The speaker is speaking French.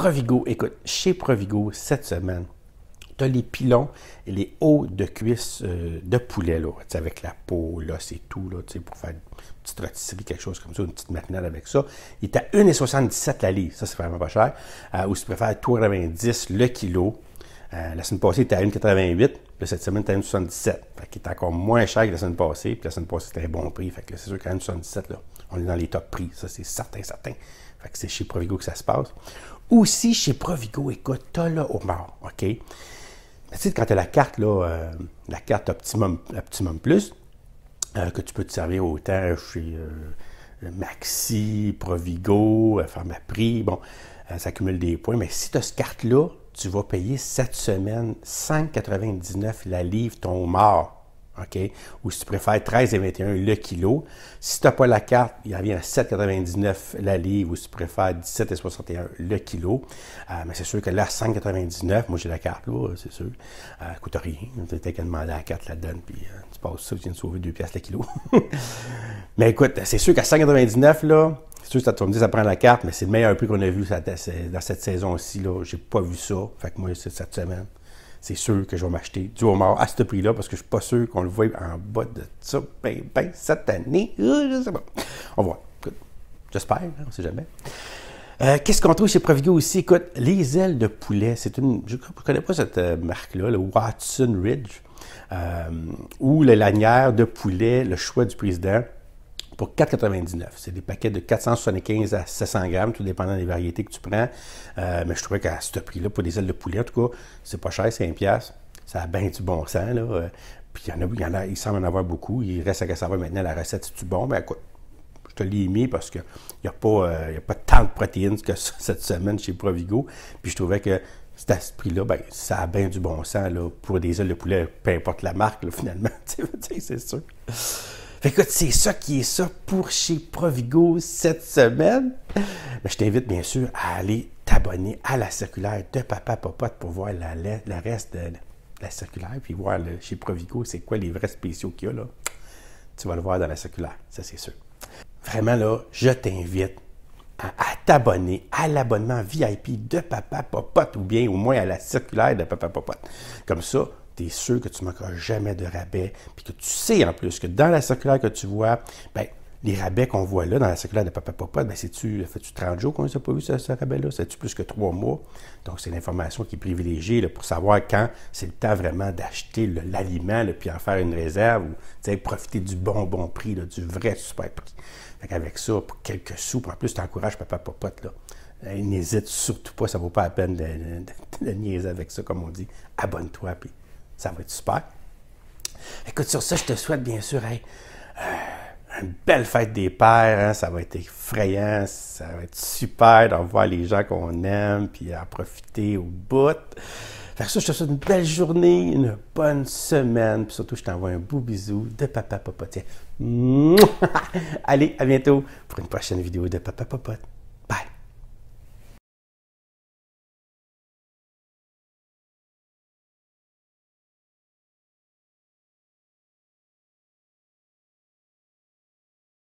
Provigo, écoute, chez Provigo, cette semaine, tu as les pilons et les hauts de cuisse euh, de poulet, là, avec la peau, là, c'est tout, là, tu sais, pour faire une petite rôtisserie, quelque chose comme ça, une petite matinale avec ça. Il est à 1,77 la livre, ça, c'est vraiment pas cher. Euh, ou si tu préfères, 90 le kilo. Euh, la semaine passée, était à 1,88. cette semaine, tu à 1,77. Fait est encore moins cher que la semaine passée. Puis la semaine passée, c'était un bon prix. Fait que c'est sûr qu'à 1,77, on est dans les top prix. Ça, c'est certain, certain. Fait que c'est chez Provigo que ça se passe. Aussi, chez Provigo, écoute, t'as au mort, OK? tu sais, quand t'as la carte, là, euh, la carte Optimum, Optimum Plus, euh, que tu peux te servir autant chez Maxi, Provigo, prix, bon, ça accumule des points. Mais si tu as cette carte-là, tu vas payer cette semaine 5,99 la livre ton mort. OK? Ou si tu préfères 13,21$ le kilo. Si tu n'as pas la carte, il revient à 7,99 la livre ou si tu préfères 17,61$ le kilo. Euh, mais c'est sûr que là, 5,99, moi j'ai la carte là, c'est sûr. Euh, coûte rien. Tu qu'à demander la carte là-dedans, puis euh, tu passes ça, tu viens de sauver 2 piastres le kilo. mais écoute, c'est sûr qu'à 5,99 là, c'est sûr, ça, tu me dire, ça prend la carte, mais c'est le meilleur prix qu'on a vu dans cette saison-ci. Je n'ai pas vu ça. Fait que moi, cette semaine, c'est sûr que je vais m'acheter du homard à ce prix-là parce que je ne suis pas sûr qu'on le voit en bas de ça. Ben, ben cette année, euh, On voit. J'espère, hein, on ne sait jamais. Euh, qu'est-ce qu'on trouve chez Provigo aussi? Écoute, les ailes de poulet, c'est une. Je ne connais pas cette euh, marque-là, le Watson Ridge, ou les lanières de poulet, le choix du président pour 4,99. C'est des paquets de 475 à 700 grammes, tout dépendant des variétés que tu prends. Euh, mais je trouvais qu'à ce prix-là, pour des ailes de poulet, en tout cas, c'est pas cher, c'est pièce Ça a bien du bon sens. Là. Euh. puis il y en a, il semble en avoir beaucoup. Il reste à savoir maintenant la recette, si tu bon, ben écoute, je te l'ai mis parce qu'il n'y a, pas, euh, a pas tant de protéines que cette semaine chez Provigo. Puis je trouvais que c'est à ce prix-là, ben, ça a bien du bon sens là, pour des ailes de poulet, peu importe la marque, là, finalement. c'est sûr. Écoute, c'est ça qui est ça pour chez Provigo cette semaine. Mais ben, je t'invite bien sûr à aller t'abonner à la circulaire de Papa Popote pour voir la, la, le reste de la circulaire, puis voir chez Provigo c'est quoi les vrais spéciaux qu'il y a là. Tu vas le voir dans la circulaire, ça c'est sûr. Vraiment là, je t'invite à, t'abonner à l'abonnement VIP de Papa Popote ou bien au moins à la circulaire de Papa Popote. Comme ça, tu es sûr que tu ne manqueras jamais de rabais, puis que tu sais en plus que dans la circulaire que tu vois, ben, les rabais qu'on voit là dans la circulaire de Papa Papa, ben, c'est-tu, fait 30 jours qu'on ne s'est pas vu ce, rabais-là? C'est-tu plus que 3 mois? Donc, c'est l'information qui est privilégiée pour savoir quand c'est le temps vraiment d'acheter l'aliment, puis en faire une réserve, ou profiter du bon, bon prix, du vrai super prix. avec ça, pour quelques sous, en plus, tu encourages Papa Popote, là. N'hésite surtout pas, ça ne vaut pas la peine de, niaiser avec ça, comme on dit. Abonne-toi, puis ça va être super. Écoute, sur ça, je te souhaite bien sûr euh, une belle fête des pères. Hein. Ça va être effrayant. Ça va être super d'en voir les gens qu'on aime puis à profiter au bout. Fait ça, je te souhaite une belle journée, une bonne semaine. Puis surtout, je t'envoie un beau bisou de Papa Popotier. Allez, à bientôt pour une prochaine vidéo de Papa Popote.